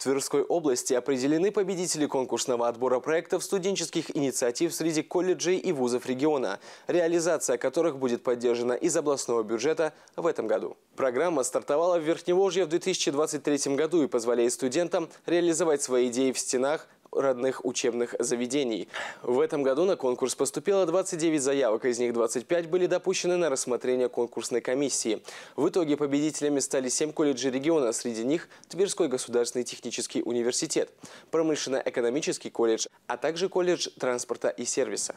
В Тверской области определены победители конкурсного отбора проектов студенческих инициатив среди колледжей и вузов региона, реализация которых будет поддержана из областного бюджета в этом году. Программа стартовала в Верхневолжье в 2023 году и позволяет студентам реализовать свои идеи в стенах родных учебных заведений. В этом году на конкурс поступило 29 заявок, из них 25 были допущены на рассмотрение конкурсной комиссии. В итоге победителями стали 7 колледжей региона, а среди них Тверской государственный технический университет, промышленно-экономический колледж, а также колледж транспорта и сервиса.